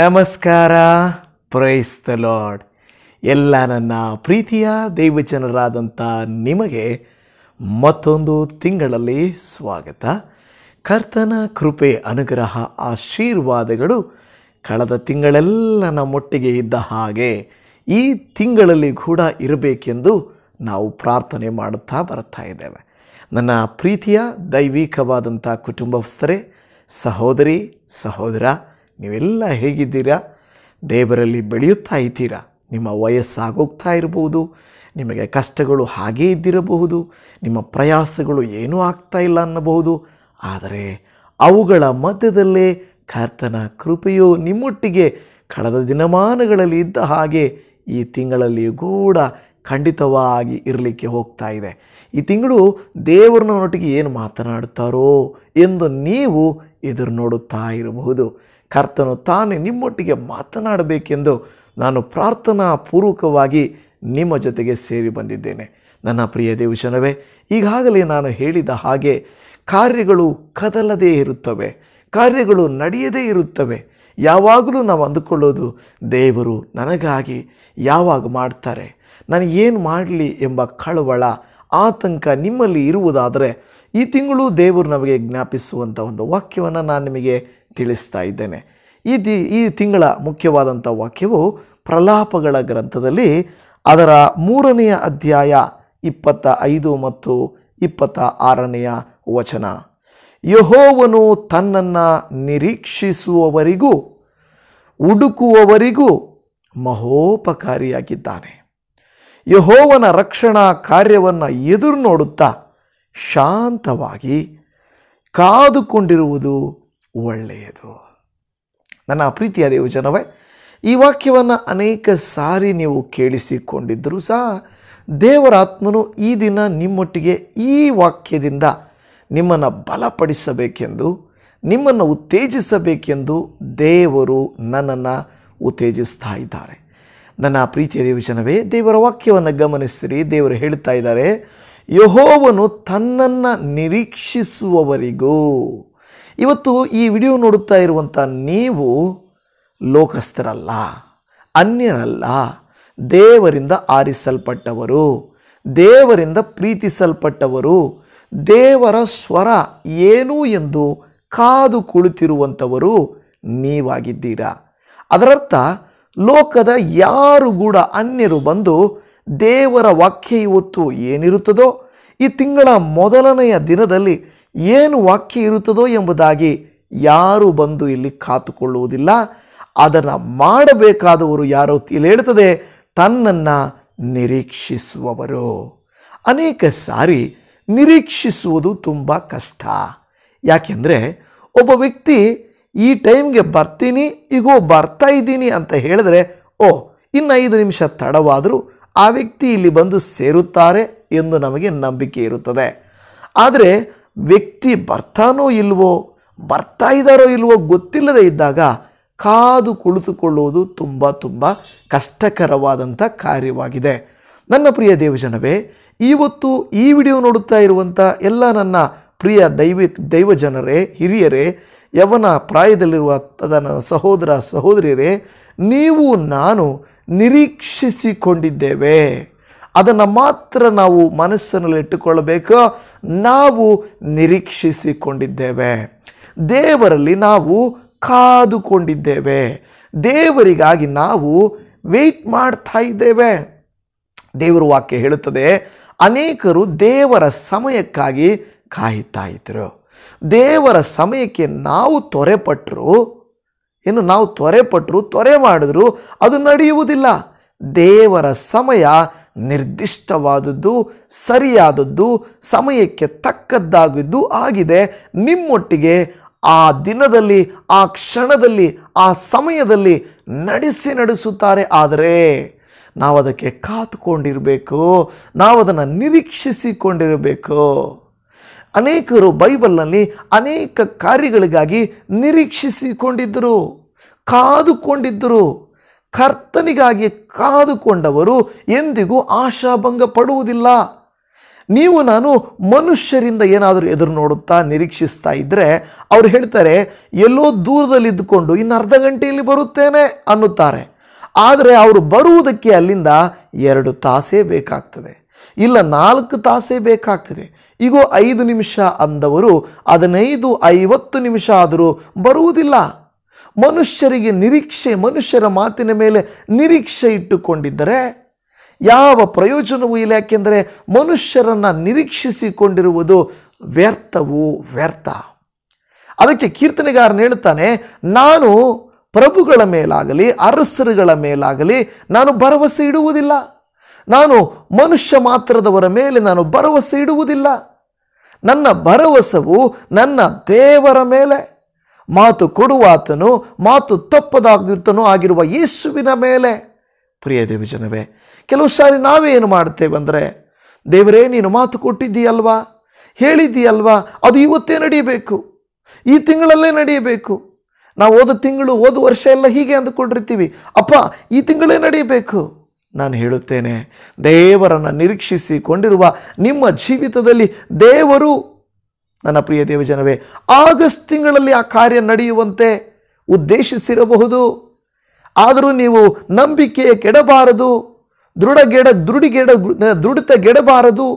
ನಮಸ್ಕಾರ praise the lord ಎಲ್ಲ ನನ್ನ ಪ್ರೀತಿಯ ದೈವಜನರಾದಂಥ ನಿಮಗೆ ಮತ್ತೊಂದು ತಿಂಗಳಲ್ಲಿ ಸ್ವಾಗತ ಕರ್ತನ ಕೃಪೆ ಅನುಗ್ರಹ ಆಶೀರ್ವಾದಗಳು ಕಳೆದ ತಿಂಗಳೆಲ್ಲ ನಮ್ಮೊಟ್ಟಿಗೆ ಇದ್ದ ಹಾಗೆ ಈ ತಿಂಗಳಲ್ಲಿ ಕೂಡ ಇರಬೇಕೆಂದು ನಾವು ಪ್ರಾರ್ಥನೆ ಮಾಡುತ್ತಾ ಬರ್ತಾ ಇದ್ದೇವೆ ನನ್ನ ಪ್ರೀತಿಯ ದೈವಿಕವಾದಂಥ ಕುಟುಂಬಸ್ಥರೇ ಸಹೋದರಿ ಸಹೋದರ ನೀವೆಲ್ಲ ಹೇಗಿದ್ದೀರಾ ದೇವರಲ್ಲಿ ಬೆಳೆಯುತ್ತಾ ಇದ್ದೀರಾ ನಿಮ್ಮ ವಯಸ್ಸಾಗೋಗ್ತಾ ಇರಬಹುದು ನಿಮಗೆ ಕಷ್ಟಗಳು ಹಾಗೇ ಇದ್ದಿರಬಹುದು ನಿಮ್ಮ ಪ್ರಯಾಸಗಳು ಏನೂ ಆಗ್ತಾ ಇಲ್ಲ ಅನ್ನಬಹುದು ಆದರೆ ಅವುಗಳ ಮಧ್ಯದಲ್ಲೇ ಕರ್ತನ ಕೃಪೆಯು ನಿಮ್ಮೊಟ್ಟಿಗೆ ಕಳೆದ ದಿನಮಾನಗಳಲ್ಲಿ ಇದ್ದ ಹಾಗೆ ಈ ತಿಂಗಳಲ್ಲಿ ಕೂಡ ಖಂಡಿತವಾಗಿ ಇರಲಿಕ್ಕೆ ಹೋಗ್ತಾ ಇದೆ ಈ ತಿಂಗಳು ದೇವರನ್ನೊಟ್ಟಿಗೆ ಏನು ಮಾತನಾಡುತ್ತಾರೋ ಎಂದು ನೀವು ಎದುರು ನೋಡುತ್ತಾ ಇರಬಹುದು ಕರ್ತನು ತಾನೇ ನಿಮ್ಮೊಟ್ಟಿಗೆ ಮಾತನಾಡಬೇಕೆಂದು ನಾನು ಪ್ರಾರ್ಥನಾ ಪೂರ್ವಕವಾಗಿ ನಿಮ್ಮ ಜೊತೆಗೆ ಸೇರಿ ಬಂದಿದ್ದೇನೆ ನನ್ನ ಪ್ರಿಯ ದೇವಶನವೇ ಈಗಾಗಲೇ ನಾನು ಹೇಳಿದ ಹಾಗೆ ಕಾರ್ಯಗಳು ಕದಲದೇ ಇರುತ್ತವೆ ಕಾರ್ಯಗಳು ನಡೆಯದೇ ಇರುತ್ತವೆ ಯಾವಾಗಲೂ ನಾವು ಅಂದುಕೊಳ್ಳೋದು ದೇವರು ನನಗಾಗಿ ಯಾವಾಗ ಮಾಡ್ತಾರೆ ನಾನು ಏನು ಮಾಡಲಿ ಎಂಬ ಕಳವಳ ಆತಂಕ ನಿಮ್ಮಲ್ಲಿ ಇರುವುದಾದರೆ ಈ ತಿಂಗಳು ದೇವರು ನಮಗೆ ಜ್ಞಾಪಿಸುವಂಥ ಒಂದು ವಾಕ್ಯವನ್ನು ನಾನು ನಿಮಗೆ ತಿಳಿಸ್ತಾ ಇದ್ದೇನೆ ಈ ದಿ ಈ ತಿಂಗಳ ಮುಖ್ಯವಾದಂಥ ವಾಕ್ಯವು ಪ್ರಲಾಪಗಳ ಗ್ರಂಥದಲ್ಲಿ ಅದರ ಮೂರನೆಯ ಅಧ್ಯಾಯ ಇಪ್ಪತ್ತ ಐದು ಮತ್ತು ಇಪ್ಪತ್ತ ಆರನೆಯ ವಚನ ಯಹೋವನು ತನ್ನನ್ನು ನಿರೀಕ್ಷಿಸುವವರಿಗೂ ಹುಡುಕುವವರಿಗೂ ಮಹೋಪಕಾರಿಯಾಗಿದ್ದಾನೆ ಯಹೋವನ ರಕ್ಷಣಾ ಕಾರ್ಯವನ್ನು ಎದುರು ನೋಡುತ್ತಾ ಶಾಂತವಾಗಿ ಕಾದುಕೊಂಡಿರುವುದು ಒಳ್ಳೆಯದು ನನ್ನ ಪ್ರೀತಿಯ ದೇವಜನವೇ ಈ ವಾಕ್ಯವನ್ನು ಅನೇಕ ಸಾರಿ ನೀವು ಕೇಳಿಸಿಕೊಂಡಿದ್ದರೂ ಸಹ ದೇವರಾತ್ಮನು ಈ ದಿನ ನಿಮ್ಮೊಟ್ಟಿಗೆ ಈ ವಾಕ್ಯದಿಂದ ನಿಮ್ಮನ್ನು ಬಲಪಡಿಸಬೇಕೆಂದು ನಿಮ್ಮನ್ನು ಉತ್ತೇಜಿಸಬೇಕೆಂದು ದೇವರು ನನ್ನನ್ನು ಉತ್ತೇಜಿಸ್ತಾ ಇದ್ದಾರೆ ನನ್ನ ಪ್ರೀತಿಯ ದೇವಜನವೇ ದೇವರ ವಾಕ್ಯವನ್ನು ಗಮನಿಸಿರಿ ದೇವರು ಹೇಳ್ತಾ ಇದ್ದಾರೆ ಯಹೋವನು ತನ್ನನ್ನು ನಿರೀಕ್ಷಿಸುವವರಿಗೂ ಇವತ್ತು ಈ ವಿಡಿಯೋ ನೋಡುತ್ತಾ ಇರುವಂಥ ನೀವು ಲೋಕಸ್ಥರಲ್ಲ ಅನ್ಯರಲ್ಲ ದೇವರಿಂದ ಆರಿಸಲ್ಪಟ್ಟವರು ದೇವರಿಂದ ಪ್ರೀತಿಸಲ್ಪಟ್ಟವರು ದೇವರ ಸ್ವರ ಏನು ಎಂದು ಕಾದು ಕುಳಿತಿರುವಂಥವರು ನೀವಾಗಿದ್ದೀರಾ ಅದರರ್ಥ ಲೋಕದ ಯಾರು ಕೂಡ ಅನ್ಯರು ಬಂದು ದೇವರ ವಾಕ್ಯ ಇವತ್ತು ಏನಿರುತ್ತದೋ ಈ ತಿಂಗಳ ಮೊದಲನೆಯ ದಿನದಲ್ಲಿ ಏನು ವಾಕ್ಯ ಇರುತ್ತದೋ ಎಂಬುದಾಗಿ ಯಾರು ಬಂದು ಇಲ್ಲಿ ಕಾತುಕೊಳ್ಳುವುದಿಲ್ಲ ಅದನ್ನು ಮಾಡಬೇಕಾದವರು ಯಾರೋ ಇಲ್ಲಿ ಹೇಳ್ತದೆ ತನ್ನನ್ನು ನಿರೀಕ್ಷಿಸುವವರು ಅನೇಕ ಸಾರಿ ನಿರೀಕ್ಷಿಸುವುದು ತುಂಬ ಕಷ್ಟ ಯಾಕೆಂದರೆ ಒಬ್ಬ ವ್ಯಕ್ತಿ ಈ ಟೈಮ್ಗೆ ಬರ್ತೀನಿ ಈಗೋ ಬರ್ತಾ ಇದ್ದೀನಿ ಅಂತ ಹೇಳಿದ್ರೆ ಓ ಇನ್ನು ಐದು ನಿಮಿಷ ತಡವಾದರೂ ಆ ವ್ಯಕ್ತಿ ಇಲ್ಲಿ ಬಂದು ಸೇರುತ್ತಾರೆ ಎಂದು ನಮಗೆ ನಂಬಿಕೆ ಇರುತ್ತದೆ ಆದರೆ ವ್ಯಕ್ತಿ ಬರ್ತಾನೋ ಇಲ್ವೋ ಬರ್ತಾ ಇದ್ದಾರೋ ಇಲ್ವೋ ಗೊತ್ತಿಲ್ಲದೆ ಇದ್ದಾಗ ಕಾದು ಕುಳಿತುಕೊಳ್ಳುವುದು ತುಂಬ ತುಂಬ ಕಷ್ಟಕರವಾದಂಥ ಕಾರ್ಯವಾಗಿದೆ ನನ್ನ ಪ್ರಿಯ ದೇವಜನವೇ ಇವತ್ತು ಈ ವಿಡಿಯೋ ನೋಡುತ್ತಾ ಇರುವಂಥ ಎಲ್ಲ ನನ್ನ ಪ್ರಿಯ ದೈವ ದೈವಜನರೇ ಹಿರಿಯರೇ ಯವನ ಪ್ರಾಯದಲ್ಲಿರುವ ತದನ ಸಹೋದರ ಸಹೋದರಿಯರೇ ನೀವು ನಾನು ನಿರೀಕ್ಷಿಸಿಕೊಂಡಿದ್ದೇವೆ ಅದನ್ನು ಮಾತ್ರ ನಾವು ಮನಸ್ಸಿನಲ್ಲಿ ಇಟ್ಟುಕೊಳ್ಳಬೇಕು ನಾವು ನಿರೀಕ್ಷಿಸಿಕೊಂಡಿದ್ದೇವೆ ದೇವರಲ್ಲಿ ನಾವು ಕಾದುಕೊಂಡಿದ್ದೇವೆ ದೇವರಿಗಾಗಿ ನಾವು ವೇಟ್ ಮಾಡ್ತಾ ಇದ್ದೇವೆ ದೇವರ ವಾಕ್ಯ ಹೇಳುತ್ತದೆ ಅನೇಕರು ದೇವರ ಸಮಯಕ್ಕಾಗಿ ಕಾಯುತ್ತಾ ಇದ್ದರು ದೇವರ ಸಮಯಕ್ಕೆ ನಾವು ತೊರೆಪಟ್ಟರು ಏನು ನಾವು ತೊರೆಪಟ್ಟರು ತೊರೆ ಮಾಡಿದ್ರು ಅದು ನಡೆಯುವುದಿಲ್ಲ ದೇವರ ಸಮಯ ನಿರ್ದಿಷ್ಟವಾದದ್ದು ಸರಿಯಾದದ್ದು ಸಮಯಕ್ಕೆ ತಕ್ಕದ್ದಾಗಿದ್ದು ಆಗಿದೆ ನಿಮ್ಮೊಟ್ಟಿಗೆ ಆ ದಿನದಲ್ಲಿ ಆ ಕ್ಷಣದಲ್ಲಿ ಆ ಸಮಯದಲ್ಲಿ ನಡೆಸಿ ನಡೆಸುತ್ತಾರೆ ಆದರೆ ನಾವು ಅದಕ್ಕೆ ಕಾತುಕೊಂಡಿರಬೇಕು ನಾವು ಅದನ್ನು ನಿರೀಕ್ಷಿಸಿಕೊಂಡಿರಬೇಕು ಅನೇಕರು ಬೈಬಲ್ನಲ್ಲಿ ಅನೇಕ ಕಾರ್ಯಗಳಿಗಾಗಿ ನಿರೀಕ್ಷಿಸಿಕೊಂಡಿದ್ದರು ಕಾದುಕೊಂಡಿದ್ದರು ಕರ್ತನಿಗಾಗಿ ಕಾದುಕೊಂಡವರು ಎಂದಿಗೂ ಆಶಾಭಂಗ ಪಡುವುದಿಲ್ಲ ನೀವು ನಾನು ಮನುಷ್ಯರಿಂದ ಏನಾದರೂ ಎದುರು ನೋಡುತ್ತಾ ನಿರೀಕ್ಷಿಸ್ತಾ ಇದ್ದರೆ ಅವ್ರು ಹೇಳ್ತಾರೆ ಎಲ್ಲೋ ದೂರದಲ್ಲಿ ಇದ್ದುಕೊಂಡು ಇನ್ನು ಅರ್ಧ ಗಂಟೆಯಲ್ಲಿ ಬರುತ್ತೇನೆ ಅನ್ನುತ್ತಾರೆ ಆದರೆ ಅವರು ಬರುವುದಕ್ಕೆ ಅಲ್ಲಿಂದ ಎರಡು ತಾಸೇ ಬೇಕಾಗ್ತದೆ ಇಲ್ಲ ನಾಲ್ಕು ತಾಸೇ ಬೇಕಾಗ್ತದೆ ಈಗೋ ಐದು ನಿಮಿಷ ಅಂದವರು ಹದಿನೈದು ಐವತ್ತು ನಿಮಿಷ ಆದರೂ ಬರುವುದಿಲ್ಲ ಮನುಷ್ಯರಿಗೆ ನಿರೀಕ್ಷೆ ಮನುಷ್ಯರ ಮಾತಿನ ಮೇಲೆ ನಿರೀಕ್ಷೆ ಇಟ್ಟುಕೊಂಡಿದ್ದರೆ ಯಾವ ಪ್ರಯೋಜನವೂ ಇಲ್ಲ ಯಾಕೆಂದರೆ ಮನುಷ್ಯರನ್ನು ನಿರೀಕ್ಷಿಸಿಕೊಂಡಿರುವುದು ವ್ಯರ್ಥವು ವ್ಯರ್ಥ ಅದಕ್ಕೆ ಕೀರ್ತನೆಗಾರನ ಹೇಳ್ತಾನೆ ನಾನು ಪ್ರಭುಗಳ ಮೇಲಾಗಲಿ ಅರಸರುಗಳ ಮೇಲಾಗಲಿ ನಾನು ಭರವಸೆ ಇಡುವುದಿಲ್ಲ ನಾನು ಮನುಷ್ಯ ಮಾತ್ರದವರ ಮೇಲೆ ನಾನು ಭರವಸೆ ಇಡುವುದಿಲ್ಲ ನನ್ನ ಭರವಸವು ನನ್ನ ದೇವರ ಮೇಲೆ ಮಾತು ಕೊಡುವಾತನು ಮಾತು ತಪ್ಪದಾಗಿರ್ತನೂ ಆಗಿರುವ ಯೇಸುವಿನ ಮೇಲೆ ಪ್ರಿಯ ಜನವೇ ಕೆಲವು ಸಾರಿ ನಾವೇನು ಏನು ಮಾಡ್ತೇವೆ ಅಂದರೆ ದೇವರೇ ನೀನು ಮಾತು ಕೊಟ್ಟಿದ್ದೀಯಲ್ವಾ ಹೇಳಿದ್ದೀಯಲ್ವಾ ಅದು ಇವತ್ತೇ ನಡೆಯಬೇಕು ಈ ತಿಂಗಳಲ್ಲೇ ನಡೆಯಬೇಕು ನಾವು ಓದ ತಿಂಗಳು ಹೋದ ವರ್ಷ ಎಲ್ಲ ಹೀಗೆ ಅಂದುಕೊಂಡಿರ್ತೀವಿ ಅಪ್ಪ ಈ ತಿಂಗಳೇ ನಡೆಯಬೇಕು ನಾನು ಹೇಳುತ್ತೇನೆ ದೇವರನ್ನು ನಿರೀಕ್ಷಿಸಿಕೊಂಡಿರುವ ನಿಮ್ಮ ಜೀವಿತದಲ್ಲಿ ದೇವರು ನನ್ನ ಪ್ರಿಯ ದೇವಜನವೇ ಆಗಸ್ಟ್ ತಿಂಗಳಲ್ಲಿ ಆ ಕಾರ್ಯ ನಡೆಯುವಂತೆ ಉದ್ದೇಶಿಸಿರಬಹುದು ಆದರೂ ನೀವು ನಂಬಿಕೆ ಕೆಡಬಾರದು ದೃಢಗೆಡ ದೃಢಿಗೆಡ ದೃಢತೆಗೆಡಬಾರದು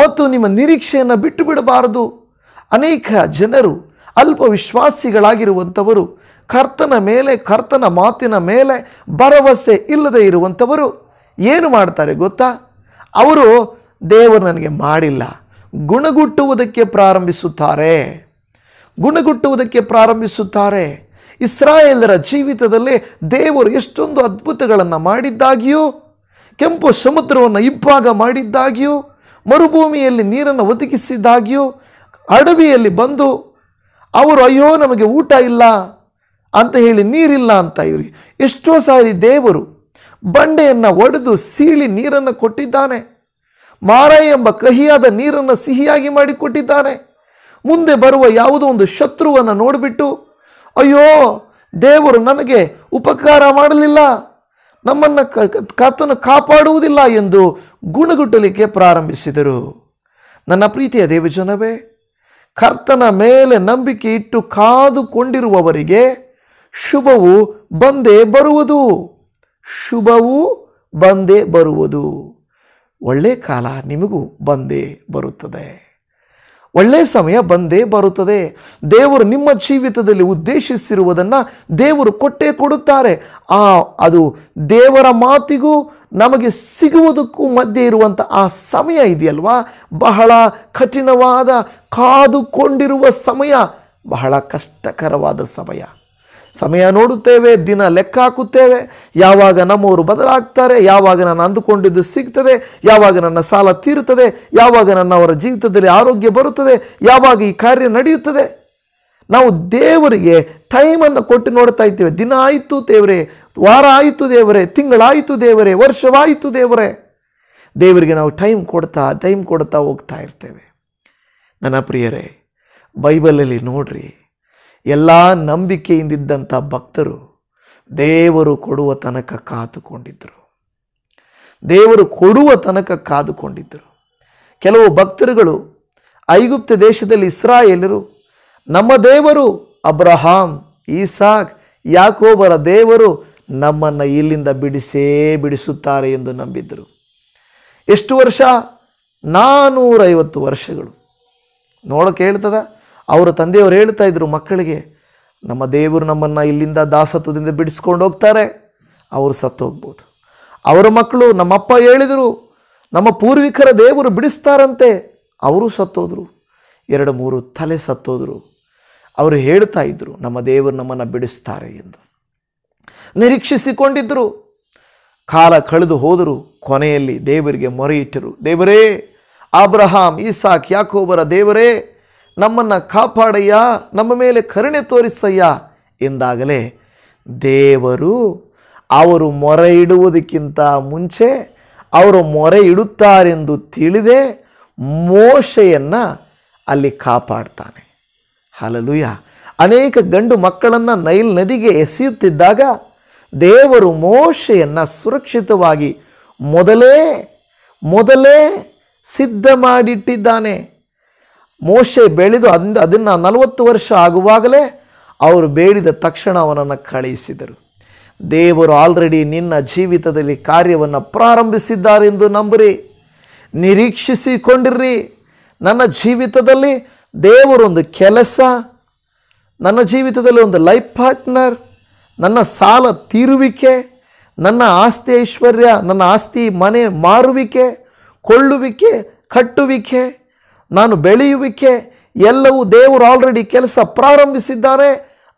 ಮತ್ತು ನಿಮ್ಮ ನಿರೀಕ್ಷೆಯನ್ನು ಬಿಟ್ಟು ಬಿಡಬಾರದು ಅನೇಕ ಜನರು ಅಲ್ಪ ವಿಶ್ವಾಸಿಗಳಾಗಿರುವಂಥವರು ಕರ್ತನ ಮೇಲೆ ಕರ್ತನ ಮಾತಿನ ಮೇಲೆ ಭರವಸೆ ಇಲ್ಲದೆ ಇರುವಂಥವರು ಏನು ಮಾಡ್ತಾರೆ ಗೊತ್ತಾ ಅವರು ದೇವರು ನನಗೆ ಮಾಡಿಲ್ಲ ಗುಣಗುಟ್ಟುವುದಕ್ಕೆ ಪ್ರಾರಂಭಿಸುತ್ತಾರೆ ಗುಣಗುಟ್ಟುವುದಕ್ಕೆ ಪ್ರಾರಂಭಿಸುತ್ತಾರೆ ಇಸ್ರಾಯೇಲರ ಜೀವಿತದಲ್ಲಿ ದೇವರು ಎಷ್ಟೊಂದು ಅದ್ಭುತಗಳನ್ನು ಮಾಡಿದ್ದಾಗಿಯೂ ಕೆಂಪು ಸಮುದ್ರವನ್ನು ಇಬ್ಬಾಗ ಮಾಡಿದ್ದಾಗಿಯೂ ಮರುಭೂಮಿಯಲ್ಲಿ ನೀರನ್ನು ಒದಗಿಸಿದ್ದಾಗಿಯೂ ಅಡವಿಯಲ್ಲಿ ಬಂದು ಅವರು ಅಯ್ಯೋ ನಮಗೆ ಊಟ ಇಲ್ಲ ಅಂತ ಹೇಳಿ ನೀರಿಲ್ಲ ಅಂತ ಇವ್ರಿಗೆ ಎಷ್ಟೋ ಸಾರಿ ದೇವರು ಬಂಡೆಯನ್ನು ಒಡೆದು ಸೀಳಿ ನೀರನ್ನು ಕೊಟ್ಟಿದ್ದಾನೆ ಮಾರ ಎಂಬ ಕಹಿಯಾದ ನೀರನ್ನು ಸಿಹಿಯಾಗಿ ಮಾಡಿಕೊಟ್ಟಿದ್ದಾನೆ ಮುಂದೆ ಬರುವ ಯಾವುದೋ ಒಂದು ಶತ್ರುವನ್ನು ನೋಡಿಬಿಟ್ಟು ಅಯ್ಯೋ ದೇವರು ನನಗೆ ಉಪಕಾರ ಮಾಡಲಿಲ್ಲ ನಮ್ಮನ್ನು ಕತ್ತನ್ನು ಕಾಪಾಡುವುದಿಲ್ಲ ಎಂದು ಗುಣಗುಟ್ಟಲಿಕ್ಕೆ ಪ್ರಾರಂಭಿಸಿದರು ನನ್ನ ಪ್ರೀತಿಯ ದೇವಜನವೇ ಕರ್ತನ ಮೇಲೆ ನಂಬಿಕೆ ಇಟ್ಟು ಕಾದುಕೊಂಡಿರುವವರಿಗೆ ಶುಭವು ಬಂದೇ ಬರುವುದು ಶುಭವು ಬಂದೇ ಬರುವುದು ಒಳ್ಳೆ ಕಾಲ ನಿಮಗೂ ಬಂದೇ ಬರುತ್ತದೆ ಒಳ್ಳೆ ಸಮಯ ಬಂದೇ ಬರುತ್ತದೆ ದೇವರು ನಿಮ್ಮ ಜೀವಿತದಲ್ಲಿ ಉದ್ದೇಶಿಸಿರುವುದನ್ನು ದೇವರು ಕೊಟ್ಟೇ ಕೊಡುತ್ತಾರೆ ಆ ಅದು ದೇವರ ಮಾತಿಗೂ ನಮಗೆ ಸಿಗುವುದಕ್ಕೂ ಮಧ್ಯೆ ಇರುವಂಥ ಆ ಸಮಯ ಇದೆಯಲ್ವಾ ಬಹಳ ಕಠಿಣವಾದ ಕಾದುಕೊಂಡಿರುವ ಸಮಯ ಬಹಳ ಕಷ್ಟಕರವಾದ ಸಮಯ ಸಮಯ ನೋಡುತ್ತೇವೆ ದಿನ ಲೆಕ್ಕ ಹಾಕುತ್ತೇವೆ ಯಾವಾಗ ನಮ್ಮವರು ಬದಲಾಗ್ತಾರೆ ಯಾವಾಗ ನಾನು ಅಂದುಕೊಂಡಿದ್ದು ಸಿಗ್ತದೆ ಯಾವಾಗ ನನ್ನ ಸಾಲ ತೀರುತ್ತದೆ ಯಾವಾಗ ನನ್ನವರ ಜೀವಿತದಲ್ಲಿ ಆರೋಗ್ಯ ಬರುತ್ತದೆ ಯಾವಾಗ ಈ ಕಾರ್ಯ ನಡೆಯುತ್ತದೆ ನಾವು ದೇವರಿಗೆ ಟೈಮನ್ನು ಕೊಟ್ಟು ನೋಡ್ತಾ ಇದ್ದೇವೆ ದಿನ ಆಯಿತು ದೇವರೇ ವಾರ ಆಯಿತು ದೇವರೇ ತಿಂಗಳಾಯಿತು ದೇವರೇ ವರ್ಷವಾಯಿತು ದೇವರೇ ದೇವರಿಗೆ ನಾವು ಟೈಮ್ ಕೊಡ್ತಾ ಟೈಮ್ ಕೊಡ್ತಾ ಹೋಗ್ತಾ ಇರ್ತೇವೆ ನನ್ನ ಪ್ರಿಯರೇ ಬೈಬಲಲ್ಲಿ ನೋಡ್ರಿ ಎಲ್ಲ ನಂಬಿಕೆಯಿಂದಿದ್ದಂಥ ಭಕ್ತರು ದೇವರು ಕೊಡುವ ತನಕ ಕಾದುಕೊಂಡಿದ್ದರು ದೇವರು ಕೊಡುವ ತನಕ ಕಾದುಕೊಂಡಿದ್ದರು ಕೆಲವು ಭಕ್ತರುಗಳು ಐಗುಪ್ತ ದೇಶದಲ್ಲಿ ಇಸ್ರಾಯೇಲರು ನಮ್ಮ ದೇವರು ಅಬ್ರಹಾಂ ಈಸಾಕ್ ಯಾಕೋಬರ ದೇವರು ನಮ್ಮನ್ನು ಇಲ್ಲಿಂದ ಬಿಡಿಸೇ ಬಿಡಿಸುತ್ತಾರೆ ಎಂದು ನಂಬಿದ್ದರು ಎಷ್ಟು ವರ್ಷ ನಾನೂರೈವತ್ತು ವರ್ಷಗಳು ನೋಡೋಕೆ ಹೇಳ್ತದ ಅವರ ತಂದೆಯವರು ಹೇಳ್ತಾ ಇದ್ರು ಮಕ್ಕಳಿಗೆ ನಮ್ಮ ದೇವರು ನಮ್ಮನ್ನು ಇಲ್ಲಿಂದ ದಾಸತ್ವದಿಂದ ಬಿಡಿಸ್ಕೊಂಡು ಹೋಗ್ತಾರೆ ಅವರು ಸತ್ತು ಹೋಗ್ಬೋದು ಅವರ ಮಕ್ಕಳು ನಮ್ಮಪ್ಪ ಹೇಳಿದರು ನಮ್ಮ ಪೂರ್ವಿಕರ ದೇವರು ಬಿಡಿಸ್ತಾರಂತೆ ಅವರು ಸತ್ತೋದ್ರು ಎರಡು ಮೂರು ತಲೆ ಸತ್ತೋದ್ರು ಅವರು ಹೇಳ್ತಾ ಇದ್ದರು ನಮ್ಮ ದೇವರು ನಮ್ಮನ್ನು ಬಿಡಿಸ್ತಾರೆ ಎಂದು ನಿರೀಕ್ಷಿಸಿಕೊಂಡಿದ್ದರು ಕಾಲ ಕಳೆದು ಹೋದರು ಕೊನೆಯಲ್ಲಿ ದೇವರಿಗೆ ಮೊರೆ ಇಟ್ಟರು ದೇವರೇ ಅಬ್ರಹಾಂ ಈಸಾಕ್ ಯಾಕೋಬರ ದೇವರೇ ನಮ್ಮನ್ನು ಕಾಪಾಡಯ್ಯ ನಮ್ಮ ಮೇಲೆ ಕರುಣೆ ತೋರಿಸಯ್ಯ ಎಂದಾಗಲೇ ದೇವರು ಅವರು ಮೊರೆ ಇಡುವುದಕ್ಕಿಂತ ಮುಂಚೆ ಅವರು ಮೊರೆ ಇಡುತ್ತಾರೆಂದು ತಿಳಿದೇ ಮೋಶೆಯನ್ನು ಅಲ್ಲಿ ಕಾಪಾಡ್ತಾನೆ ಹಲಲುಯ ಅನೇಕ ಗಂಡು ಮಕ್ಕಳನ್ನು ನೈಲ್ ನದಿಗೆ ಎಸೆಯುತ್ತಿದ್ದಾಗ ದೇವರು ಮೋಶೆಯನ್ನು ಸುರಕ್ಷಿತವಾಗಿ ಮೊದಲೇ ಮೊದಲೇ ಸಿದ್ಧ ಮಾಡಿಟ್ಟಿದ್ದಾನೆ ಮೋಶೆ ಬೆಳೆದು ಅಂದ ಅದನ್ನು ನಲವತ್ತು ವರ್ಷ ಆಗುವಾಗಲೇ ಅವರು ಬೇಡಿದ ತಕ್ಷಣ ಅವನನ್ನು ಕಳುಹಿಸಿದರು ದೇವರು ಆಲ್ರೆಡಿ ನಿನ್ನ ಜೀವಿತದಲ್ಲಿ ಕಾರ್ಯವನ್ನು ಪ್ರಾರಂಭಿಸಿದ್ದಾರೆಂದು ನಂಬ್ರಿ ನಿರೀಕ್ಷಿಸಿಕೊಂಡಿರ್ರಿ ನನ್ನ ಜೀವಿತದಲ್ಲಿ ದೇವರೊಂದು ಕೆಲಸ ನನ್ನ ಜೀವಿತದಲ್ಲಿ ಒಂದು ಲೈಫ್ ಪಾರ್ಟ್ನರ್ ನನ್ನ ಸಾಲ ತೀರುವಿಕೆ ನನ್ನ ಆಸ್ತಿ ಐಶ್ವರ್ಯ ನನ್ನ ಆಸ್ತಿ ಮನೆ ಮಾರುವಿಕೆ ಕೊಳ್ಳುವಿಕೆ ಕಟ್ಟುವಿಕೆ ನಾನು ಬೆಳೆಯುವಿಕೆ ಎಲ್ಲವೂ ದೇವರು ಆಲ್ರೆಡಿ ಕೆಲಸ ಪ್ರಾರಂಭಿಸಿದ್ದಾರೆ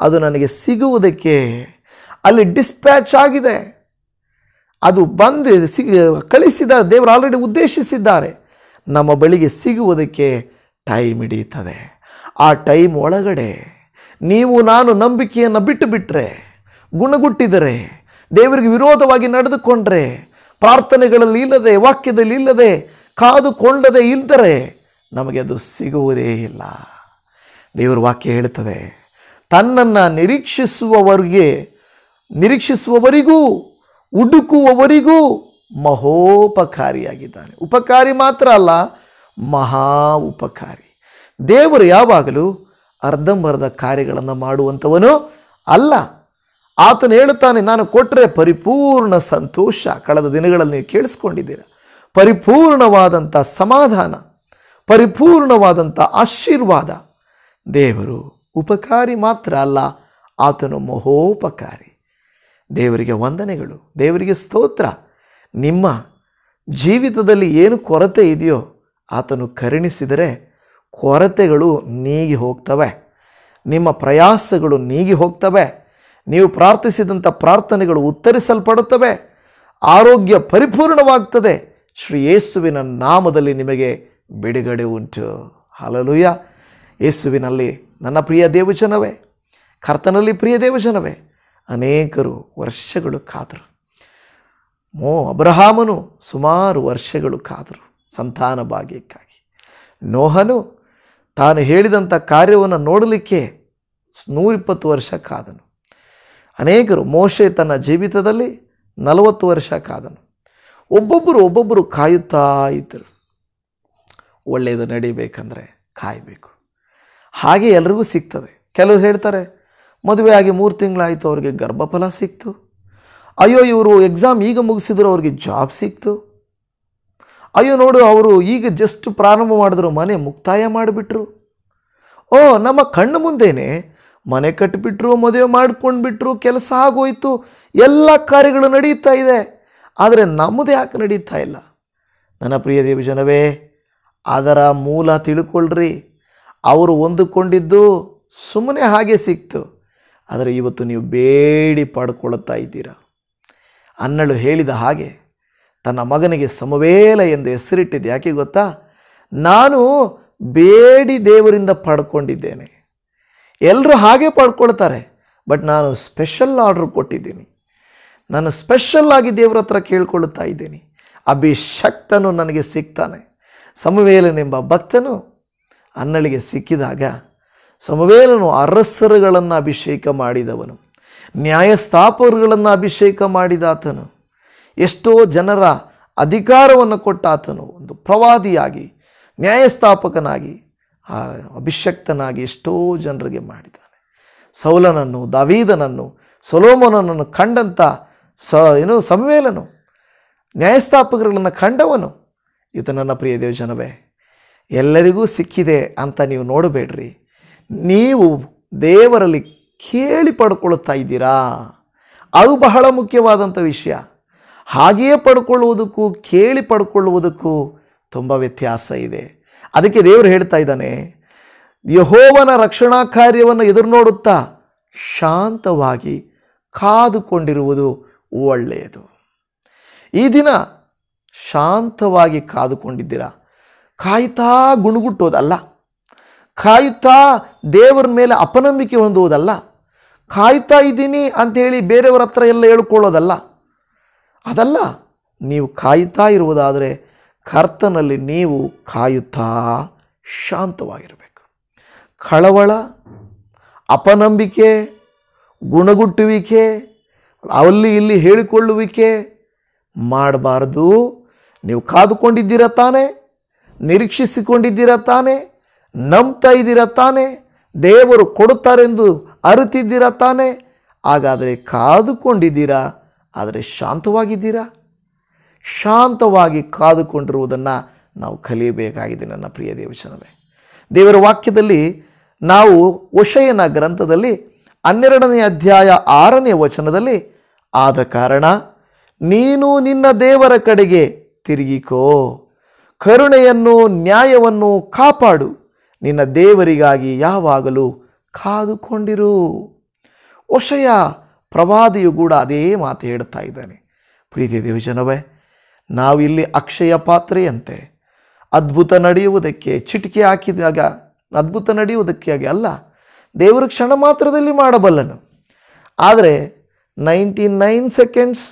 ಅದು ನನಗೆ ಸಿಗುವುದಕ್ಕೆ ಅಲ್ಲಿ ಡಿಸ್ಪ್ಯಾಚ್ ಆಗಿದೆ ಅದು ಬಂದು ಸಿ ಕಳಿಸಿದ ದೇವರು ಆಲ್ರೆಡಿ ಉದ್ದೇಶಿಸಿದ್ದಾರೆ ನಮ್ಮ ಬಳಿಗೆ ಸಿಗುವುದಕ್ಕೆ ಟೈಮ್ ಹಿಡಿಯುತ್ತದೆ ಆ ಟೈಮ್ ಒಳಗಡೆ ನೀವು ನಾನು ನಂಬಿಕೆಯನ್ನು ಬಿಟ್ಟು ಬಿಟ್ಟರೆ ಗುಣಗುಟ್ಟಿದರೆ ದೇವರಿಗೆ ವಿರೋಧವಾಗಿ ನಡೆದುಕೊಂಡ್ರೆ ಪ್ರಾರ್ಥನೆಗಳಲ್ಲಿ ಇಲ್ಲದೆ ವಾಕ್ಯದಲ್ಲಿ ಇಲ್ಲದೆ ಕಾದುಕೊಳ್ಳದೆ ಇದ್ದರೆ ನಮಗೆ ಅದು ಸಿಗುವುದೇ ಇಲ್ಲ ದೇವರ ವಾಕ್ಯ ಹೇಳುತ್ತದೆ ತನ್ನನ್ನು ನಿರೀಕ್ಷಿಸುವವರಿಗೆ ನಿರೀಕ್ಷಿಸುವವರಿಗೂ ಹುಡುಕುವವರಿಗೂ ಮಹೋಪಕಾರಿಯಾಗಿದ್ದಾನೆ ಉಪಕಾರಿ ಮಾತ್ರ ಅಲ್ಲ ಮಹಾ ಉಪಕಾರಿ ದೇವರು ಯಾವಾಗಲೂ ಅರ್ಧಂಬರ್ಧ ಕಾರ್ಯಗಳನ್ನು ಮಾಡುವಂಥವನು ಅಲ್ಲ ಆತನು ಹೇಳುತ್ತಾನೆ ನಾನು ಕೊಟ್ಟರೆ ಪರಿಪೂರ್ಣ ಸಂತೋಷ ಕಳೆದ ದಿನಗಳಲ್ಲಿ ನೀವು ಕೇಳಿಸ್ಕೊಂಡಿದ್ದೀರ ಪರಿಪೂರ್ಣವಾದಂಥ ಸಮಾಧಾನ ಪರಿಪೂರ್ಣವಾದಂಥ ಆಶೀರ್ವಾದ ದೇವರು ಉಪಕಾರಿ ಮಾತ್ರ ಅಲ್ಲ ಆತನು ಮಹೋಪಕಾರಿ ದೇವರಿಗೆ ವಂದನೆಗಳು ದೇವರಿಗೆ ಸ್ತೋತ್ರ ನಿಮ್ಮ ಜೀವಿತದಲ್ಲಿ ಏನು ಕೊರತೆ ಇದೆಯೋ ಆತನು ಕರುಣಿಸಿದರೆ ಕೊರತೆಗಳು ನೀಗಿ ಹೋಗ್ತವೆ ನಿಮ್ಮ ಪ್ರಯಾಸಗಳು ನೀಗಿ ಹೋಗ್ತವೆ ನೀವು ಪ್ರಾರ್ಥಿಸಿದಂಥ ಪ್ರಾರ್ಥನೆಗಳು ಉತ್ತರಿಸಲ್ಪಡುತ್ತವೆ ಆರೋಗ್ಯ ಪರಿಪೂರ್ಣವಾಗ್ತದೆ ಶ್ರೀ ಯೇಸುವಿನ ನಾಮದಲ್ಲಿ ನಿಮಗೆ ಬಿಡುಗಡೆ ಉಂಟು ಹಲಲುಯ್ಯ ಯೇಸುವಿನಲ್ಲಿ ನನ್ನ ಪ್ರಿಯ ದೇವಜನವೇ ಕರ್ತನಲ್ಲಿ ಪ್ರಿಯ ದೇವಜನವೇ ಅನೇಕರು ವರ್ಷಗಳು ಕಾದರು ಮೋ ಅಬ್ರಹಾಮನು ಸುಮಾರು ವರ್ಷಗಳು ಕಾದರು ಸಂತಾನ ಭಾಗ್ಯಕ್ಕಾಗಿ ನೋಹನು ತಾನು ಹೇಳಿದಂಥ ಕಾರ್ಯವನ್ನು ನೋಡಲಿಕ್ಕೆ ನೂರಿಪ್ಪತ್ತು ವರ್ಷ ಕಾದನು ಅನೇಕರು ಮೋಶೆ ತನ್ನ ಜೀವಿತದಲ್ಲಿ ನಲವತ್ತು ವರ್ಷ ಕಾದನು ಒಬ್ಬೊಬ್ಬರು ಒಬ್ಬೊಬ್ಬರು ಕಾಯುತ್ತಾ ಇದ್ದರು ಒಳ್ಳೆಯದು ನಡೀಬೇಕಂದರೆ ಕಾಯಬೇಕು ಹಾಗೆ ಎಲ್ರಿಗೂ ಸಿಗ್ತದೆ ಕೆಲವರು ಹೇಳ್ತಾರೆ ಮದುವೆ ಆಗಿ ಮೂರು ತಿಂಗಳಾಯಿತು ಅವ್ರಿಗೆ ಗರ್ಭಫಲ ಸಿಕ್ತು ಅಯ್ಯೋ ಇವರು ಎಕ್ಸಾಮ್ ಈಗ ಮುಗಿಸಿದ್ರು ಅವ್ರಿಗೆ ಜಾಬ್ ಸಿಕ್ತು ಅಯ್ಯೋ ನೋಡು ಅವರು ಈಗ ಜಸ್ಟ್ ಪ್ರಾರಂಭ ಮಾಡಿದ್ರು ಮನೆ ಮುಕ್ತಾಯ ಮಾಡಿಬಿಟ್ರು ಓ ನಮ್ಮ ಕಣ್ಣು ಮುಂದೇನೆ ಮನೆ ಕಟ್ಟಿಬಿಟ್ರು ಮದುವೆ ಮಾಡ್ಕೊಂಡ್ಬಿಟ್ರು ಕೆಲಸ ಆಗೋಯ್ತು ಎಲ್ಲ ಕಾರ್ಯಗಳು ನಡೀತಾ ಇದೆ ಆದರೆ ನಮ್ಮದು ಯಾಕೆ ನಡೀತಾ ಇಲ್ಲ ನನ್ನ ಪ್ರಿಯ ದೇವಿ ಜನವೇ ಅದರ ಮೂಲ ತಿಳ್ಕೊಳ್ರಿ ಅವರು ಹೊಂದಿಕೊಂಡಿದ್ದು ಸುಮ್ಮನೆ ಹಾಗೆ ಸಿಕ್ತು ಆದರೆ ಇವತ್ತು ನೀವು ಬೇಡಿ ಪಡ್ಕೊಳ್ತಾ ಇದ್ದೀರಾ ಅನ್ನಳು ಹೇಳಿದ ಹಾಗೆ ತನ್ನ ಮಗನಿಗೆ ಸಮವೇಲ ಎಂದು ಹೆಸರಿಟ್ಟಿದ್ದೆ ಯಾಕೆ ಗೊತ್ತಾ ನಾನು ಬೇಡಿ ದೇವರಿಂದ ಪಡ್ಕೊಂಡಿದ್ದೇನೆ ಎಲ್ಲರೂ ಹಾಗೆ ಪಡ್ಕೊಳ್ತಾರೆ ಬಟ್ ನಾನು ಸ್ಪೆಷಲ್ ಆರ್ಡ್ರ್ ಕೊಟ್ಟಿದ್ದೀನಿ ನಾನು ಸ್ಪೆಷಲ್ ಆಗಿ ದೇವರ ಹತ್ರ ಕೇಳ್ಕೊಳ್ತಾ ಇದ್ದೀನಿ ಅಭಿಷಕ್ತನು ನನಗೆ ಸಿಗ್ತಾನೆ ಸಮವೇಲನೆಂಬ ಭಕ್ತನು ಅನ್ನಳಿಗೆ ಸಿಕ್ಕಿದಾಗ ಸಮವೇಲನು ಅರಸರುಗಳನ್ನು ಅಭಿಷೇಕ ಮಾಡಿದವನು ನ್ಯಾಯಸ್ಥಾಪರುಗಳನ್ನು ಅಭಿಷೇಕ ಮಾಡಿದಾತನು ಎಷ್ಟೋ ಜನರ ಅಧಿಕಾರವನ್ನು ಕೊಟ್ಟಾತನು ಒಂದು ಪ್ರವಾದಿಯಾಗಿ ನ್ಯಾಯಸ್ಥಾಪಕನಾಗಿ ಆ ಅಭಿಷಕ್ತನಾಗಿ ಎಷ್ಟೋ ಜನರಿಗೆ ಮಾಡಿದ್ದಾನೆ ಸೌಲನನ್ನು ದಾವೀದನನ್ನು ಸೊಲೋಮನನನ್ನು ಕಂಡಂಥ ಸ ಏನು ಸಮವೇಲನು ನ್ಯಾಯಸ್ಥಾಪಕರುಗಳನ್ನು ಕಂಡವನು ಇದು ನನ್ನ ಪ್ರಿಯ ದೇವಜನವೇ ಎಲ್ಲರಿಗೂ ಸಿಕ್ಕಿದೆ ಅಂತ ನೀವು ನೋಡಬೇಡ್ರಿ ನೀವು ದೇವರಲ್ಲಿ ಕೇಳಿ ಪಡ್ಕೊಳ್ತಾ ಇದ್ದೀರಾ ಅದು ಬಹಳ ಮುಖ್ಯವಾದಂಥ ವಿಷಯ ಹಾಗೆಯೇ ಪಡ್ಕೊಳ್ಳುವುದಕ್ಕೂ ಕೇಳಿ ಪಡ್ಕೊಳ್ಳುವುದಕ್ಕೂ ತುಂಬ ವ್ಯತ್ಯಾಸ ಇದೆ ಅದಕ್ಕೆ ದೇವರು ಹೇಳ್ತಾ ಇದ್ದಾನೆ ಯಹೋವನ ರಕ್ಷಣಾ ಕಾರ್ಯವನ್ನು ಎದುರು ನೋಡುತ್ತಾ ಶಾಂತವಾಗಿ ಕಾದುಕೊಂಡಿರುವುದು ಒಳ್ಳೆಯದು ಈ ದಿನ ಶಾಂತವಾಗಿ ಕಾದುಕೊಂಡಿದ್ದೀರ ಕಾಯುತ್ತಾ ಗುಣಗುಟ್ಟೋದಲ್ಲ ಕಾಯುತ್ತಾ ದೇವರ ಮೇಲೆ ಅಪನಂಬಿಕೆ ಹೊಂದುವುದಲ್ಲ ಕಾಯ್ತಾ ಇದ್ದೀನಿ ಅಂಥೇಳಿ ಬೇರೆಯವರ ಹತ್ರ ಎಲ್ಲ ಹೇಳ್ಕೊಳ್ಳೋದಲ್ಲ ಅದಲ್ಲ ನೀವು ಕಾಯ್ತಾ ಇರುವುದಾದರೆ ಕರ್ತನಲ್ಲಿ ನೀವು ಕಾಯುತ್ತಾ ಶಾಂತವಾಗಿರಬೇಕು ಕಳವಳ ಅಪನಂಬಿಕೆ ಗುಣಗುಟ್ಟುವಿಕೆ ಅಲ್ಲಿ ಇಲ್ಲಿ ಹೇಳಿಕೊಳ್ಳುವಿಕೆ ಮಾಡಬಾರ್ದು ನೀವು ಕಾದುಕೊಂಡಿದ್ದೀರ ತಾನೆ ನಿರೀಕ್ಷಿಸಿಕೊಂಡಿದ್ದೀರ ತಾನೆ ನಂಬ್ತಾ ಇದ್ದೀರ ತಾನೆ ದೇವರು ಕೊಡುತ್ತಾರೆಂದು ಅರಿತಿದ್ದೀರ ತಾನೆ ಹಾಗಾದರೆ ಕಾದುಕೊಂಡಿದ್ದೀರಾ ಆದರೆ ಶಾಂತವಾಗಿದ್ದೀರಾ ಶಾಂತವಾಗಿ ಕಾದುಕೊಂಡಿರುವುದನ್ನು ನಾವು ಕಲಿಯಬೇಕಾಗಿದೆ ನನ್ನ ಪ್ರಿಯ ದೇವಚನವೇ ದೇವರ ವಾಕ್ಯದಲ್ಲಿ ನಾವು ಒಶಯನ ಗ್ರಂಥದಲ್ಲಿ ಹನ್ನೆರಡನೇ ಅಧ್ಯಾಯ ಆರನೇ ವಚನದಲ್ಲಿ ಆದ ಕಾರಣ ನೀನು ನಿನ್ನ ದೇವರ ಕಡೆಗೆ ತಿರುಗಿಕೋ ಕರುಣೆಯನ್ನು ನ್ಯಾಯವನ್ನು ಕಾಪಾಡು ನಿನ್ನ ದೇವರಿಗಾಗಿ ಯಾವಾಗಲೂ ಕಾದುಕೊಂಡಿರು ಒಶಯ ಪ್ರವಾದಿಯು ಕೂಡ ಅದೇ ಮಾತು ಹೇಳ್ತಾ ಇದ್ದಾನೆ ಪ್ರೀತಿ ದೇವಜನವೇ ನಾವಿಲ್ಲಿ ಅಕ್ಷಯ ಪಾತ್ರೆಯಂತೆ ಅದ್ಭುತ ನಡೆಯುವುದಕ್ಕೆ ಚಿಟಿಕೆ ಹಾಕಿದಾಗ ಅದ್ಭುತ ನಡೆಯುವುದಕ್ಕೆ ಆಗಿ ಅಲ್ಲ ದೇವರು ಕ್ಷಣ ಮಾತ್ರದಲ್ಲಿ ಮಾಡಬಲ್ಲನು ಆದರೆ ನೈಂಟಿ ನೈನ್ ಸೆಕೆಂಡ್ಸ್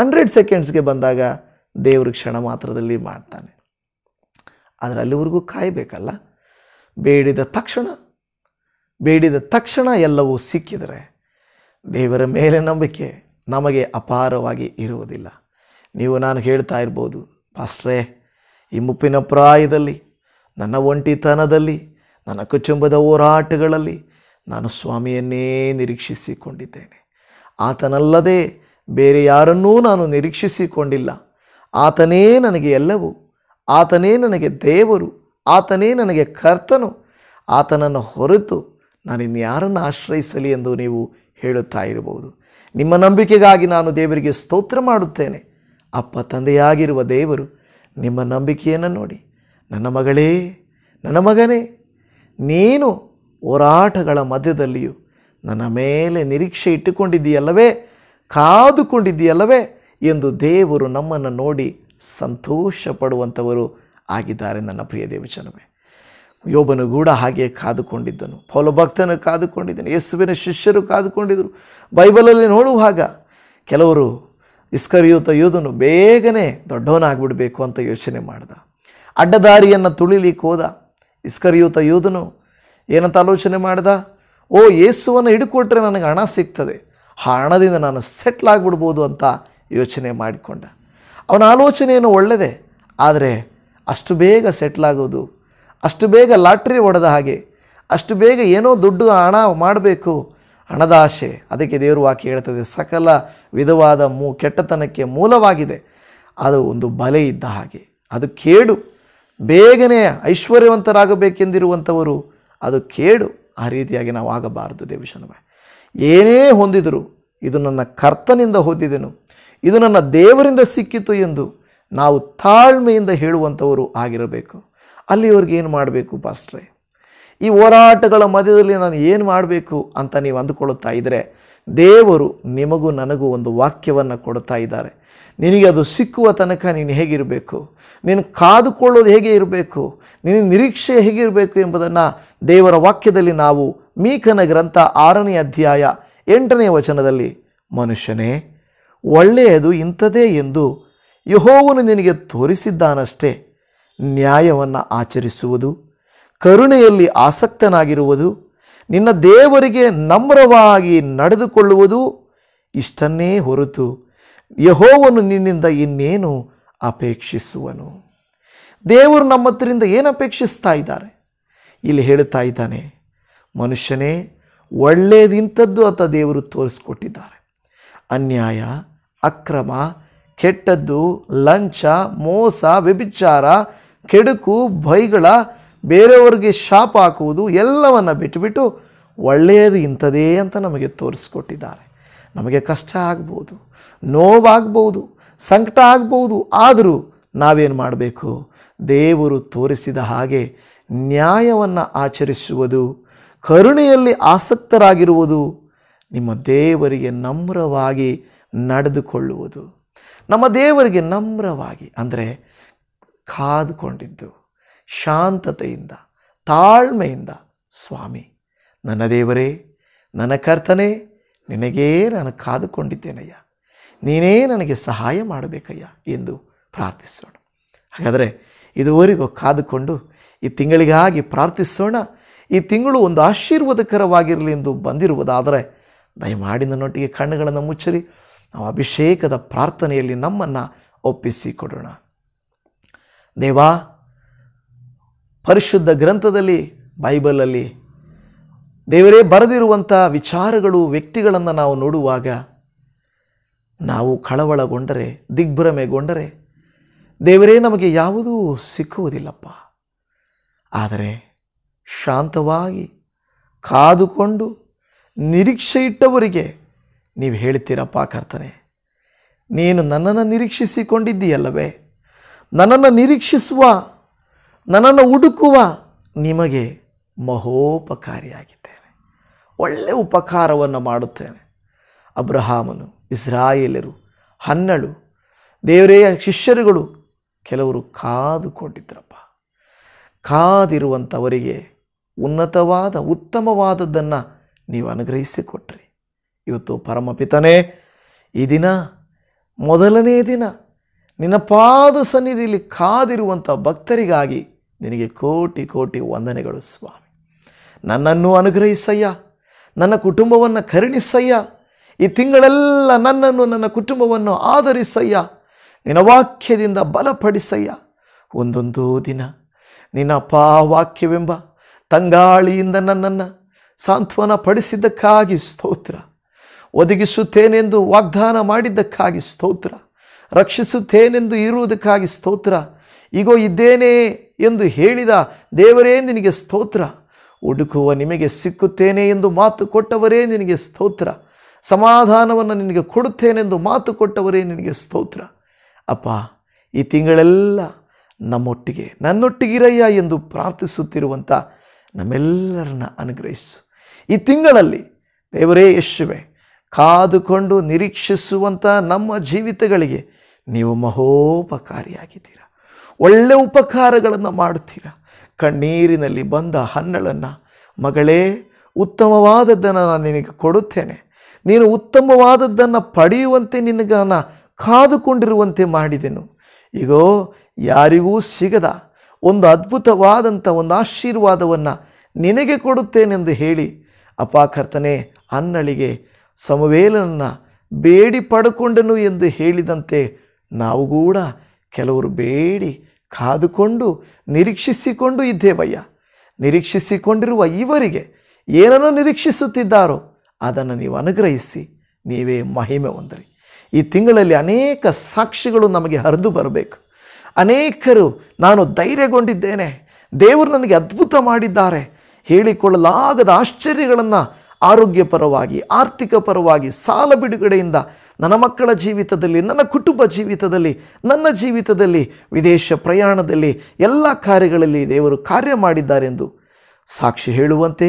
ಹಂಡ್ರೆಡ್ ಸೆಕೆಂಡ್ಸ್ಗೆ ಬಂದಾಗ ದೇವರು ಕ್ಷಣ ಮಾತ್ರದಲ್ಲಿ ಮಾಡ್ತಾನೆ ಆದರೆ ಅಲ್ಲಿವರೆಗೂ ಕಾಯಬೇಕಲ್ಲ ಬೇಡಿದ ತಕ್ಷಣ ಬೇಡಿದ ತಕ್ಷಣ ಎಲ್ಲವೂ ಸಿಕ್ಕಿದರೆ ದೇವರ ಮೇಲೆ ನಂಬಿಕೆ ನಮಗೆ ಅಪಾರವಾಗಿ ಇರುವುದಿಲ್ಲ ನೀವು ನಾನು ಹೇಳ್ತಾ ಇರ್ಬೋದು ಪಾಸ್ಟ್ರೇ ಈ ಮುಪ್ಪಿನ ಪ್ರಾಯದಲ್ಲಿ ನನ್ನ ಒಂಟಿತನದಲ್ಲಿ ನನ್ನ ಕುಟುಂಬದ ಹೋರಾಟಗಳಲ್ಲಿ ನಾನು ಸ್ವಾಮಿಯನ್ನೇ ನಿರೀಕ್ಷಿಸಿಕೊಂಡಿದ್ದೇನೆ ಆತನಲ್ಲದೆ ಬೇರೆ ಯಾರನ್ನೂ ನಾನು ನಿರೀಕ್ಷಿಸಿಕೊಂಡಿಲ್ಲ ಆತನೇ ನನಗೆ ಎಲ್ಲವೂ ಆತನೇ ನನಗೆ ದೇವರು ಆತನೇ ನನಗೆ ಕರ್ತನು ಆತನನ್ನು ಹೊರತು ನಾನಿನ್ಯಾರನ್ನು ಆಶ್ರಯಿಸಲಿ ಎಂದು ನೀವು ಹೇಳುತ್ತಾ ಇರಬಹುದು ನಿಮ್ಮ ನಂಬಿಕೆಗಾಗಿ ನಾನು ದೇವರಿಗೆ ಸ್ತೋತ್ರ ಮಾಡುತ್ತೇನೆ ಅಪ್ಪ ತಂದೆಯಾಗಿರುವ ದೇವರು ನಿಮ್ಮ ನಂಬಿಕೆಯನ್ನು ನೋಡಿ ನನ್ನ ಮಗಳೇ ನನ್ನ ಮಗನೇ ನೀನು ಹೋರಾಟಗಳ ಮಧ್ಯದಲ್ಲಿಯೂ ನನ್ನ ಮೇಲೆ ನಿರೀಕ್ಷೆ ಇಟ್ಟುಕೊಂಡಿದ್ದೀಯಲ್ಲವೇ ಕಾದುಕೊಂಡಿದ್ದೀಯಲ್ಲವೇ ಎಂದು ದೇವರು ನಮ್ಮನ್ನು ನೋಡಿ ಸಂತೋಷ ಪಡುವಂಥವರು ಆಗಿದ್ದಾರೆ ನನ್ನ ಪ್ರಿಯ ದೇವಚನವೇ ಯೋಬನು ಕೂಡ ಹಾಗೆ ಕಾದುಕೊಂಡಿದ್ದನು ಪೌಲಭಕ್ತನು ಕಾದುಕೊಂಡಿದ್ದನು ಯೇಸುವಿನ ಶಿಷ್ಯರು ಕಾದುಕೊಂಡಿದ್ದರು ಬೈಬಲಲ್ಲಿ ನೋಡುವಾಗ ಕೆಲವರು ಇಸ್ಕರಿಯೂತ ಯೋಧನು ಬೇಗನೆ ದೊಡ್ಡವನಾಗ್ಬಿಡಬೇಕು ಅಂತ ಯೋಚನೆ ಮಾಡ್ದ ಅಡ್ಡದಾರಿಯನ್ನು ತುಳಿಲಿಕ್ಕೆ ಹೋದ ಇಸ್ಕರಿಯೂತ ಯೋಧನು ಏನಂತ ಆಲೋಚನೆ ಮಾಡ್ದ ಓ ಯೇಸುವನ್ನು ಹಿಡ್ಕೊಟ್ರೆ ನನಗೆ ಹಣ ಸಿಗ್ತದೆ ಆ ಹಣದಿಂದ ನಾನು ಸೆಟ್ಲ್ ಸೆಟ್ಲಾಗ್ಬಿಡ್ಬೋದು ಅಂತ ಯೋಚನೆ ಮಾಡಿಕೊಂಡ ಅವನ ಆಲೋಚನೆಯನ್ನು ಒಳ್ಳೆಯದೆ ಆದರೆ ಅಷ್ಟು ಬೇಗ ಸೆಟ್ಲಾಗೋದು ಅಷ್ಟು ಬೇಗ ಲಾಟ್ರಿ ಹೊಡೆದ ಹಾಗೆ ಅಷ್ಟು ಬೇಗ ಏನೋ ದುಡ್ಡು ಹಣ ಮಾಡಬೇಕು ಹಣದ ಆಶೆ ಅದಕ್ಕೆ ದೇವರು ವಾಕ್ಯ ಹೇಳ್ತದೆ ಸಕಲ ವಿಧವಾದ ಮೂ ಕೆಟ್ಟತನಕ್ಕೆ ಮೂಲವಾಗಿದೆ ಅದು ಒಂದು ಬಲೆ ಇದ್ದ ಹಾಗೆ ಅದು ಕೇಡು ಬೇಗನೆ ಐಶ್ವರ್ಯವಂತರಾಗಬೇಕೆಂದಿರುವಂಥವರು ಅದು ಕೇಡು ಆ ರೀತಿಯಾಗಿ ನಾವು ಆಗಬಾರದು ದೇವಿಶನವ ಏನೇ ಹೊಂದಿದರು ಇದು ನನ್ನ ಕರ್ತನಿಂದ ಹೊಂದಿದೆನು ಇದು ನನ್ನ ದೇವರಿಂದ ಸಿಕ್ಕಿತು ಎಂದು ನಾವು ತಾಳ್ಮೆಯಿಂದ ಹೇಳುವಂಥವರು ಆಗಿರಬೇಕು ಅಲ್ಲಿಯವ್ರಿಗೆ ಏನು ಮಾಡಬೇಕು ಪಾಸ್ಟ್ರೆ ಈ ಹೋರಾಟಗಳ ಮಧ್ಯದಲ್ಲಿ ನಾನು ಏನು ಮಾಡಬೇಕು ಅಂತ ನೀವು ಅಂದುಕೊಳ್ಳುತ್ತಾ ಇದ್ದರೆ ದೇವರು ನಿಮಗೂ ನನಗೂ ಒಂದು ವಾಕ್ಯವನ್ನು ಕೊಡ್ತಾ ಇದ್ದಾರೆ ನಿನಗೆ ಅದು ಸಿಕ್ಕುವ ತನಕ ನೀನು ಹೇಗಿರಬೇಕು ನೀನು ಕಾದುಕೊಳ್ಳೋದು ಹೇಗೆ ಇರಬೇಕು ನಿನ್ನ ನಿರೀಕ್ಷೆ ಹೇಗಿರಬೇಕು ಎಂಬುದನ್ನು ದೇವರ ವಾಕ್ಯದಲ್ಲಿ ನಾವು ಮೀಕನ ಗ್ರಂಥ ಆರನೇ ಅಧ್ಯಾಯ ಎಂಟನೇ ವಚನದಲ್ಲಿ ಮನುಷ್ಯನೇ ಒಳ್ಳೆಯದು ಇಂಥದೇ ಎಂದು ಯಹೋವನು ನಿನಗೆ ತೋರಿಸಿದ್ದಾನಷ್ಟೇ ನ್ಯಾಯವನ್ನು ಆಚರಿಸುವುದು ಕರುಣೆಯಲ್ಲಿ ಆಸಕ್ತನಾಗಿರುವುದು ನಿನ್ನ ದೇವರಿಗೆ ನಮ್ರವಾಗಿ ನಡೆದುಕೊಳ್ಳುವುದು ಇಷ್ಟನ್ನೇ ಹೊರತು ಯಹೋವನು ನಿನ್ನಿಂದ ಇನ್ನೇನು ಅಪೇಕ್ಷಿಸುವನು ದೇವರು ನಮ್ಮ ಹತ್ರದಿಂದ ಏನು ಅಪೇಕ್ಷಿಸ್ತಾ ಇದ್ದಾರೆ ಇಲ್ಲಿ ಹೇಳ್ತಾ ಇದ್ದಾನೆ ಮನುಷ್ಯನೇ ಒಳ್ಳೆಯದಿಂಥದ್ದು ಅಂತ ದೇವರು ತೋರಿಸ್ಕೊಟ್ಟಿದ್ದಾರೆ ಅನ್ಯಾಯ ಅಕ್ರಮ ಕೆಟ್ಟದ್ದು ಲಂಚ ಮೋಸ ವ್ಯಭಿಚಾರ ಕೆಡುಕು ಭೈಗಳ ಬೇರೆಯವರಿಗೆ ಶಾಪ ಹಾಕುವುದು ಎಲ್ಲವನ್ನು ಬಿಟ್ಟುಬಿಟ್ಟು ಒಳ್ಳೆಯದು ಇಂಥದೇ ಅಂತ ನಮಗೆ ತೋರಿಸ್ಕೊಟ್ಟಿದ್ದಾರೆ ನಮಗೆ ಕಷ್ಟ ಆಗ್ಬೋದು ನೋವಾಗ್ಬೋದು ಸಂಕಟ ಆಗ್ಬೋದು ಆದರೂ ನಾವೇನು ಮಾಡಬೇಕು ದೇವರು ತೋರಿಸಿದ ಹಾಗೆ ನ್ಯಾಯವನ್ನು ಆಚರಿಸುವುದು ಕರುಣೆಯಲ್ಲಿ ಆಸಕ್ತರಾಗಿರುವುದು ನಿಮ್ಮ ದೇವರಿಗೆ ನಮ್ರವಾಗಿ ನಡೆದುಕೊಳ್ಳುವುದು ನಮ್ಮ ದೇವರಿಗೆ ನಮ್ರವಾಗಿ ಅಂದರೆ ಕಾದುಕೊಂಡಿದ್ದು ಶಾಂತತೆಯಿಂದ ತಾಳ್ಮೆಯಿಂದ ಸ್ವಾಮಿ ನನ್ನ ದೇವರೇ ನನ್ನ ಕರ್ತನೇ ನಿನಗೇ ನಾನು ಕಾದುಕೊಂಡಿದ್ದೇನಯ್ಯ ನೀನೇ ನನಗೆ ಸಹಾಯ ಮಾಡಬೇಕಯ್ಯ ಎಂದು ಪ್ರಾರ್ಥಿಸೋಣ ಹಾಗಾದರೆ ಇದುವರೆಗೂ ಕಾದುಕೊಂಡು ಈ ತಿಂಗಳಿಗಾಗಿ ಪ್ರಾರ್ಥಿಸೋಣ ಈ ತಿಂಗಳು ಒಂದು ಆಶೀರ್ವಾದಕರವಾಗಿರಲಿ ಎಂದು ಬಂದಿರುವುದಾದರೆ ದಯಮಾಡಿ ನನ್ನೊಟ್ಟಿಗೆ ಕಣ್ಣುಗಳನ್ನು ಮುಚ್ಚರಿ ನಾವು ಅಭಿಷೇಕದ ಪ್ರಾರ್ಥನೆಯಲ್ಲಿ ನಮ್ಮನ್ನು ಒಪ್ಪಿಸಿಕೊಡೋಣ ದೇವಾ ಪರಿಶುದ್ಧ ಗ್ರಂಥದಲ್ಲಿ ಬೈಬಲಲ್ಲಿ ದೇವರೇ ಬರೆದಿರುವಂಥ ವಿಚಾರಗಳು ವ್ಯಕ್ತಿಗಳನ್ನು ನಾವು ನೋಡುವಾಗ ನಾವು ಕಳವಳಗೊಂಡರೆ ದಿಗ್ಭ್ರಮೆಗೊಂಡರೆ ದೇವರೇ ನಮಗೆ ಯಾವುದೂ ಸಿಕ್ಕುವುದಿಲ್ಲಪ್ಪ ಆದರೆ ಶಾಂತವಾಗಿ ಕಾದುಕೊಂಡು ನಿರೀಕ್ಷೆ ಇಟ್ಟವರಿಗೆ ನೀವು ಹೇಳ್ತೀರಪ್ಪ ಕರ್ತನೆ ನೀನು ನನ್ನನ್ನು ನಿರೀಕ್ಷಿಸಿಕೊಂಡಿದ್ದೀಯಲ್ಲವೇ ನನ್ನನ್ನು ನಿರೀಕ್ಷಿಸುವ ನನ್ನನ್ನು ಹುಡುಕುವ ನಿಮಗೆ ಮಹೋಪಕಾರಿಯಾಗಿದ್ದೇನೆ ಒಳ್ಳೆಯ ಉಪಕಾರವನ್ನು ಮಾಡುತ್ತೇನೆ ಅಬ್ರಹಾಮನು ಇಸ್ರಾಯೇಲರು ಹನ್ನಳು ದೇವರೆಯ ಶಿಷ್ಯರುಗಳು ಕೆಲವರು ಕಾದುಕೊಂಡಿದ್ರಪ್ಪ ಕಾದಿರುವಂಥವರಿಗೆ ಉನ್ನತವಾದ ಉತ್ತಮವಾದದ್ದನ್ನು ನೀವು ಅನುಗ್ರಹಿಸಿಕೊಟ್ರಿ ಇವತ್ತು ಪರಮಪಿತನೇ ಈ ದಿನ ಮೊದಲನೇ ದಿನ ನಿನ್ನ ಪಾದ ಸನ್ನಿಧಿಯಲ್ಲಿ ಕಾದಿರುವಂಥ ಭಕ್ತರಿಗಾಗಿ ನಿನಗೆ ಕೋಟಿ ಕೋಟಿ ವಂದನೆಗಳು ಸ್ವಾಮಿ ನನ್ನನ್ನು ಅನುಗ್ರಹಿಸಯ್ಯ ನನ್ನ ಕುಟುಂಬವನ್ನು ಕರುಣಿಸಯ್ಯ ಈ ತಿಂಗಳೆಲ್ಲ ನನ್ನನ್ನು ನನ್ನ ಕುಟುಂಬವನ್ನು ಆಧರಿಸಯ್ಯ ನಿನ್ನ ವಾಕ್ಯದಿಂದ ಬಲಪಡಿಸಯ್ಯ ಒಂದೊಂದು ದಿನ ನಿನ್ನ ಪಾ ವಾಕ್ಯವೆಂಬ ತಂಗಾಳಿಯಿಂದ ನನ್ನನ್ನು ಸಾಂತ್ವನ ಪಡಿಸಿದ್ದಕ್ಕಾಗಿ ಸ್ತೋತ್ರ ಒದಗಿಸುತ್ತೇನೆಂದು ವಾಗ್ದಾನ ಮಾಡಿದ್ದಕ್ಕಾಗಿ ಸ್ತೋತ್ರ ರಕ್ಷಿಸುತ್ತೇನೆಂದು ಇರುವುದಕ್ಕಾಗಿ ಸ್ತೋತ್ರ ಈಗೋ ಇದ್ದೇನೆ ಎಂದು ಹೇಳಿದ ದೇವರೇ ನಿನಗೆ ಸ್ತೋತ್ರ ಹುಡುಕುವ ನಿಮಗೆ ಸಿಕ್ಕುತ್ತೇನೆ ಎಂದು ಮಾತು ಕೊಟ್ಟವರೇ ನಿನಗೆ ಸ್ತೋತ್ರ ಸಮಾಧಾನವನ್ನು ನಿನಗೆ ಕೊಡುತ್ತೇನೆಂದು ಮಾತು ಕೊಟ್ಟವರೇ ನಿನಗೆ ಸ್ತೋತ್ರ ಅಪ್ಪ ಈ ತಿಂಗಳೆಲ್ಲ ನಮ್ಮೊಟ್ಟಿಗೆ ನನ್ನೊಟ್ಟಿಗಿರಯ್ಯ ಎಂದು ಪ್ರಾರ್ಥಿಸುತ್ತಿರುವಂಥ ನಮ್ಮೆಲ್ಲರನ್ನ ಅನುಗ್ರಹಿಸು ಈ ತಿಂಗಳಲ್ಲಿ ದೇವರೇ ಯಶುವೆ ಕಾದುಕೊಂಡು ನಿರೀಕ್ಷಿಸುವಂಥ ನಮ್ಮ ಜೀವಿತಗಳಿಗೆ ನೀವು ಮಹೋಪಕಾರಿಯಾಗಿದ್ದೀರ ಒಳ್ಳೆ ಉಪಕಾರಗಳನ್ನು ಮಾಡುತ್ತೀರ ಕಣ್ಣೀರಿನಲ್ಲಿ ಬಂದ ಹನ್ನಳನ್ನು ಮಗಳೇ ಉತ್ತಮವಾದದ್ದನ್ನು ನಾನು ನಿನಗೆ ಕೊಡುತ್ತೇನೆ ನೀನು ಉತ್ತಮವಾದದ್ದನ್ನು ಪಡೆಯುವಂತೆ ನಿನಗನ್ನು ಕಾದುಕೊಂಡಿರುವಂತೆ ಮಾಡಿದೆನು ಈಗೋ ಯಾರಿಗೂ ಸಿಗದ ಒಂದು ಅದ್ಭುತವಾದಂಥ ಒಂದು ಆಶೀರ್ವಾದವನ್ನು ನಿನಗೆ ಕೊಡುತ್ತೇನೆಂದು ಹೇಳಿ ಅಪಾಕರ್ತನೆ ಅನ್ನಳಿಗೆ ಸಮವೇಲನನ್ನು ಬೇಡಿ ಪಡ್ಕೊಂಡನು ಎಂದು ಹೇಳಿದಂತೆ ನಾವು ಕೂಡ ಕೆಲವರು ಬೇಡಿ ಕಾದುಕೊಂಡು ನಿರೀಕ್ಷಿಸಿಕೊಂಡು ಇದ್ದೇವಯ್ಯ ನಿರೀಕ್ಷಿಸಿಕೊಂಡಿರುವ ಇವರಿಗೆ ಏನನ್ನು ನಿರೀಕ್ಷಿಸುತ್ತಿದ್ದಾರೋ ಅದನ್ನು ನೀವು ಅನುಗ್ರಹಿಸಿ ನೀವೇ ಮಹಿಮೆ ಹೊಂದಿರಿ ಈ ತಿಂಗಳಲ್ಲಿ ಅನೇಕ ಸಾಕ್ಷಿಗಳು ನಮಗೆ ಹರಿದು ಬರಬೇಕು ಅನೇಕರು ನಾನು ಧೈರ್ಯಗೊಂಡಿದ್ದೇನೆ ದೇವರು ನನಗೆ ಅದ್ಭುತ ಮಾಡಿದ್ದಾರೆ ಹೇಳಿಕೊಳ್ಳಲಾಗದ ಆಶ್ಚರ್ಯಗಳನ್ನು ಆರೋಗ್ಯ ಪರವಾಗಿ ಆರ್ಥಿಕ ಪರವಾಗಿ ಸಾಲ ಬಿಡುಗಡೆಯಿಂದ ನನ್ನ ಮಕ್ಕಳ ಜೀವಿತದಲ್ಲಿ ನನ್ನ ಕುಟುಂಬ ಜೀವಿತದಲ್ಲಿ ನನ್ನ ಜೀವಿತದಲ್ಲಿ ವಿದೇಶ ಪ್ರಯಾಣದಲ್ಲಿ ಎಲ್ಲ ಕಾರ್ಯಗಳಲ್ಲಿ ದೇವರು ಕಾರ್ಯ ಮಾಡಿದ್ದಾರೆಂದು ಸಾಕ್ಷಿ ಹೇಳುವಂತೆ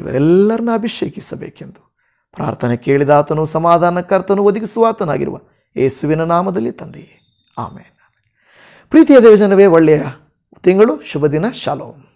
ಇವರೆಲ್ಲರನ್ನ ಅಭಿಷೇಕಿಸಬೇಕೆಂದು ಪ್ರಾರ್ಥನೆ ಕೇಳಿದ ಆತನು ಸಮಾಧಾನಕರ್ತನು ಆತನಾಗಿರುವ ಯೇಸುವಿನ ನಾಮದಲ್ಲಿ ತಂದೆಯೇ ಆಮೇಲೆ ಪ್ರೀತಿಯ ದೇವಜನವೇ ಒಳ್ಳೆಯ ತಿಂಗಳು ಶುಭ ದಿನ